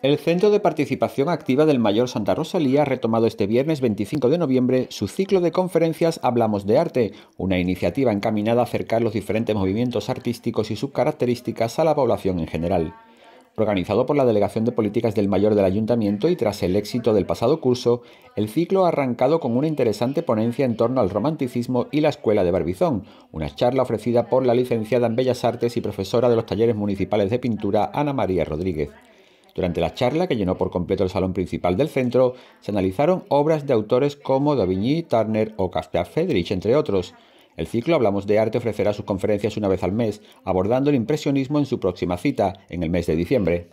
El Centro de Participación Activa del Mayor Santa Rosalía ha retomado este viernes 25 de noviembre su ciclo de conferencias Hablamos de Arte, una iniciativa encaminada a acercar los diferentes movimientos artísticos y sus características a la población en general. Organizado por la Delegación de Políticas del Mayor del Ayuntamiento y tras el éxito del pasado curso, el ciclo ha arrancado con una interesante ponencia en torno al romanticismo y la escuela de Barbizón, una charla ofrecida por la licenciada en Bellas Artes y profesora de los talleres municipales de pintura Ana María Rodríguez. Durante la charla, que llenó por completo el salón principal del centro, se analizaron obras de autores como Daubigny, Turner o Caspar Friedrich, entre otros. El ciclo Hablamos de Arte ofrecerá sus conferencias una vez al mes, abordando el impresionismo en su próxima cita, en el mes de diciembre.